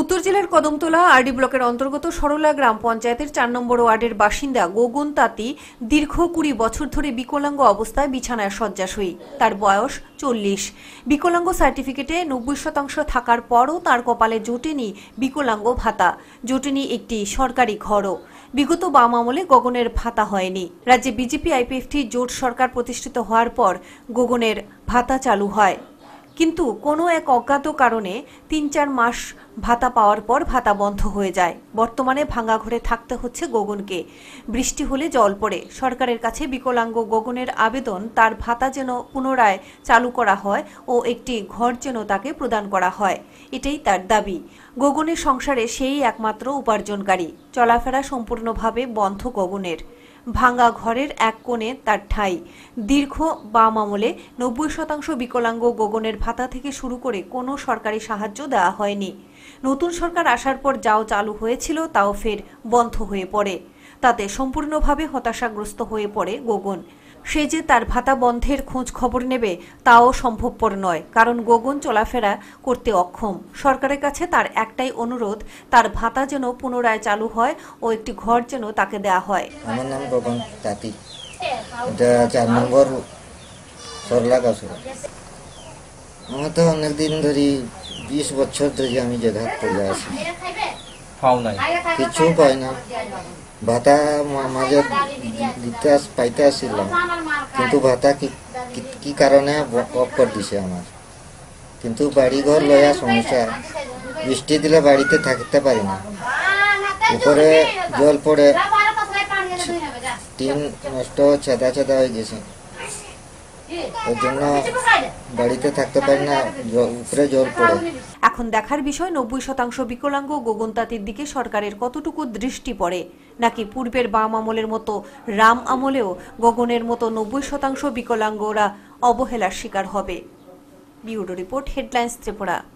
উত্তর জেলার কদমতলা আরডি ব্লকের অন্তর্গত সরলা গ্রাম পঞ্চায়েতের চার নম্বর ওয়ার্ডের বাসিন্দা গোগুন তাঁতি দীর্ঘ কুড়ি বছর ধরে বিকলাঙ্গ অবস্থায় বিছানায় শয্যাশয়ী তার বয়স চল্লিশ বিকলাঙ্গ সার্টিফিকেটে নব্বই শতাংশ থাকার পরও তার কপালে জোটেনি বিকলাঙ্গ ভাতা জোটেনি একটি সরকারি ঘরও বিগত বাম আমলে গগনের ভাতা হয়নি রাজ্যে বিজেপি আইপিএফটি জোট সরকার প্রতিষ্ঠিত হওয়ার পর গগনের ভাতা চালু হয় কিন্তু কোনো এক অজ্ঞাত কারণে তিন চার মাস ভাতা পাওয়ার পর ভাতা বন্ধ হয়ে যায় বর্তমানে ভাঙা ঘরে থাকতে হচ্ছে গগনকে বৃষ্টি হলে জল পড়ে সরকারের কাছে বিকলাঙ্গ গগনের আবেদন তার ভাতা যেন পুনরায় চালু করা হয় ও একটি ঘর যেন তাকে প্রদান করা হয় এটাই তার দাবি গগনের সংসারে সেই একমাত্র উপার্জনকারী চলাফেরা সম্পূর্ণভাবে বন্ধ গগনের ভাঙ্গা ঘরের এক কোণে তার ঠাঁই দীর্ঘ বাম আমলে নব্বই শতাংশ বিকলাঙ্গ গগনের ভাতা থেকে শুরু করে কোনো সরকারি সাহায্য দেওয়া হয়নি নতুন সরকার আসার পর যাও চালু হয়েছিল তাও ফের বন্ধ হয়ে পড়ে তাতে সম্পূর্ণভাবে হতাশাগ্রস্ত হয়ে পড়ে গগন সে যে তার ভাতা বন্ধের খোঁজ খবর নেবে তাও সম্ভবপর নয় কারণ গগন চলাফেরা করতে অক্ষম সরকারের কাছে তার একটাই অনুরোধ তার ভাতা যেন পুনরায় চালু হয় ও একটি ঘর যেন তাকে দেয়া হয় আমার নাম গগন চার নম্বর আমার তো ধরে বিশ বছর ধরে আমি যে কিছু পাই না ভাতা মাঝে দিতে পাইতে আসছিলাম কিন্তু ভাতা কি কারণে অফ করে দিছে আমার কিন্তু বাড়ি ঘর লয়া সমস্যা বৃষ্টি দিলে বাড়িতে থাকতে পারি না উপরে জল পড়ে টিন নষ্ট ছেদা ছেদা হয়ে গেছে ওই জন্য বাড়িতে থাকতে পারি না উপরে জল পড়ে এখন দেখার বিষয় নব্বই শতাংশ বিকলাঙ্গ গোগন্তাতির দিকে সরকারের কতটুকু দৃষ্টি পড়ে নাকি পূর্বের বাম আমলের মতো রাম আমলেও গগনের মতো নব্বই শতাংশ বিকলাঙ্গরা অবহেলার শিকার হবে বিউরো রিপোর্ট হেডলাইন্স ত্রিপুরা